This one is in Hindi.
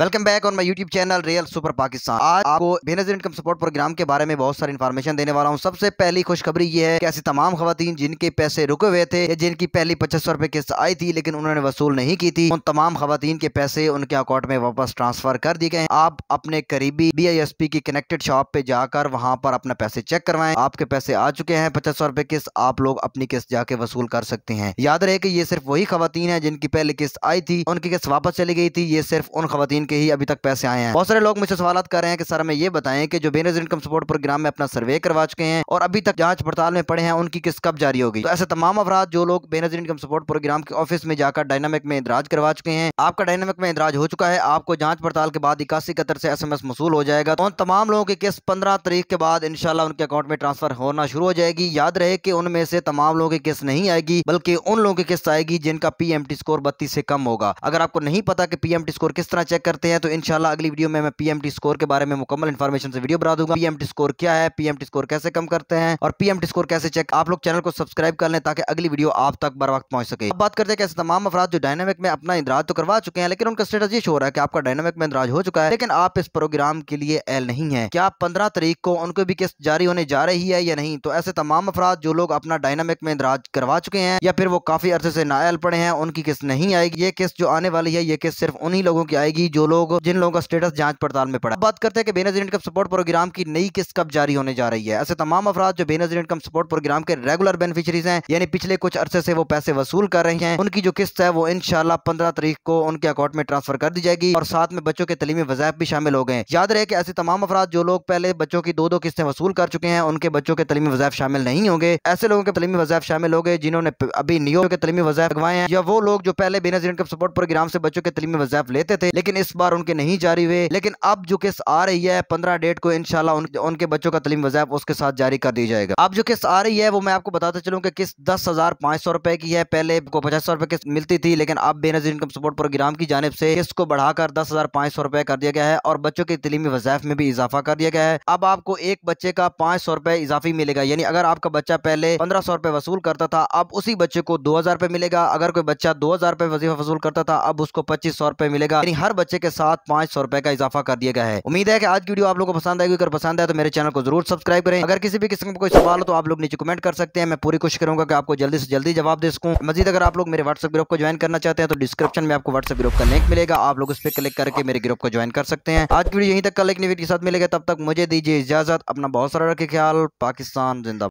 welcome back on my YouTube channel real super Pakistan आज आपको बेनजर इनकम सपोर्ट प्रोग्राम के बारे में बहुत सारी इन्फॉर्मेशन देने वाला हूँ सबसे पहली खुशखबरी ये है कि ऐसी तमाम खातन जिनके पैसे रुके हुए थे या जिनकी पहली पचास सौ रुपए किस्त आई थी लेकिन उन्होंने वसूल नहीं की थी उन तमाम खातन के पैसे उनके अकाउंट में वापस ट्रांसफर कर दिए गए आप अपने करीबी बी आई एस पी की कनेक्टेड शॉप पे जाकर वहाँ पर अपना पैसे चेक करवाएं आपके पैसे आ चुके हैं पचास सौ रुपए किस्त आप लोग अपनी किस्त जाके वसूल कर सकते हैं याद रहे की ये सिर्फ वही खातन है जिनकी पहली किस्त आई थी उनकी किस्त वापस चली गई थी ये सिर्फ उन खातन ज़मीन के ही अभी तक पैसे आए हैं बहुत सारे लोग मुझसे सवाल कर रहे हैं कि सर हमें ये बताएं कि जो बेनज इनकम सपोर्ट प्रोग्राम में अपना सर्वे करवा चुके हैं और अभी तक जांच पड़ताल में पड़े हैं उनकी किस कब जारी होगी तो ऐसे तमाम अफराद जो लोग बेनज इनकम सपोर्ट प्रोग्राम के ऑफिस में जाकर डायनामिक में इंदराज करवा चुके हैं आपका डायनामिक में इंदराज हो चुका है आपको जांच पड़ताल के बाद इक्यासी कतर से एस एम एस हो जाएगा तो उन तमाम लोगों की किस्त पंद्रह तारीख के बाद इनशाला उनके अकाउंट में ट्रांसफर होना शुरू हो जाएगी याद रहे की उनमें से तमाम लोगों की किस्त नहीं आएगी बल्कि उन लोगों की किस्त आएगी जिनका पी स्कोर बत्तीस से कम होगा अगर आपको नहीं पता की पी स्कोर किस तरह चेक कर करते हैं तो इनशाला अगली वीडियो में मैं पीएम स्कोर के बारे में मुकम्मल इन्फॉर्मेशन से वीडियो बना दूंगा पीएम स्कोर क्या है पीएम स्कोर कैसे कम करते हैं और पीएम स्कोर कैसे चेक आप लोग चैनल को सब्सक्राइब कर लें ताकि अगली वीडियो आप तक बर वक्त पहुंच सके बात करते हैं कैसे तमाम अफराद जो डायनेमिक में अपना इंदराज तो करवा चुके हैं लेकिन उनका स्टेटस ये शो रहा है कि आपका डायनेमिक में इंदराज हो चुका है लेकिन आप इस प्रोग्राम के लिए एल नहीं है क्या पंद्रह तारीख को उनको भी किस्त जारी होने जा रही है या नहीं तो ऐसे तमाम अफराद जो लोग अपना डायनामिक में इंदराज करवा चुके हैं या फिर वो काफी अरसे से एल पड़े हैं उनकी किस्त नहीं आएगी ये किस्त जो आने वाली है ये किस्त सिर्फ उन्हीं लोगों की आएगी जो लोग जिन लोगों का स्टेटस जांच पड़ताल में पड़ा बात करते हैं कि बेनजर इनकम सपोर्ट प्रोग्राम की नई किस्त कब जारी होने जा रही है ऐसे तमाम अफराज जो बेनजर इनकम सपोर्ट प्रोग्राम के रेगुलर बेनिफिशरीज हैं यानी पिछले कुछ अरसे से वो पैसे वसूल कर रहे हैं उनकी जो किस्त है वो इनशाला पंद्रह तारीख को उनके अकाउंट में ट्रांसफर कर दी जाएगी और साथ में बच्चों के तलीमी वजायब भी शामिल हो गए याद रहे की ऐसे तमाम अफराज जो लोग पहले बच्चों की दो दो किस्तें वसूल कर चुके हैं उनके बच्चों के तलीमी वजायब शामिल नहीं होंगे ऐसे लोगों के तलीमी वजायब शामिल हो गए जिन्होंने अभी नियो के तलीमी वजायब लगवाए हैं या वो लोग जो पहले बेनजर इनकम सपोर्ट प्रोग्राम से बच्चों के तलीमी वजायब लेते थे लेकिन इस बार उनके नहीं जारी हुए लेकिन अब जो केस आ रही है पंद्रह डेट को इनशाला उन, उनके बच्चों का तलीम वजैफ उसके साथ जारी कर दी जाएगा अब जो केस आ रही है वो मैं आपको बताते चलूँ की किस दस हज़ार पांच सौ रुपए की है पहले को पचास सौ रुपए किस्त मिलती थी लेकिन अब बेनजी इनकम सपोर्ट प्रोग्राम की जानब से किस्त को बढ़ाकर दस हज़ार पांच सौ रुपए कर दिया गया है और बच्चों की तलीमी वजायफ में भी इजाफा कर दिया गया है अब आपको एक बच्चे का पांच सौ रुपए इजाफी मिलेगा यानी अगर आपका बच्चा पहले पंद्रह सौ रुपए वसूल करता था अब उसी बच्चे को दो हजार रुपए मिलेगा अगर कोई बच्चा दो हजार रुपए वजीफा वसूल करता था अब उसको पच्चीस सौ रुपए मिलेगा यानी हर बच्चे के साथ पांच सौ रुपए का इजाफा कर दिया गया है उम्मीद है कि आज की वीडियो आप लोगों को पसंद आएगी अगर पसंद आए तो मेरे चैनल को जरूर सब्सक्राइब करें अगर किसी भी किस्म का कोई सवाल हो तो आप लोग नीचे कमेंट कर सकते हैं मैं पूरी कोशिश करूंगा कि आपको जल्दी से जल्दी जवाब दे सकूँ मजीद अगर आप लोग मेरे व्हाट्सएप ग्रुप को ज्वाइन करना चाहते हैं तो डिस्क्रिप्शन में आपको व्हाट्सएप ग्रुप का लिंक मिलेगा आप लोग उस पर क्लिक करके मेरे ग्रुप को ज्वाइन कर सकते हैं आज की वीडियो यहीं तक कल एक वीडियो के साथ मिलेगा तब तक मुझे दीजिए इजाजत अपना बहुत सारा रखे ख्याल पाकिस्तान जिंदा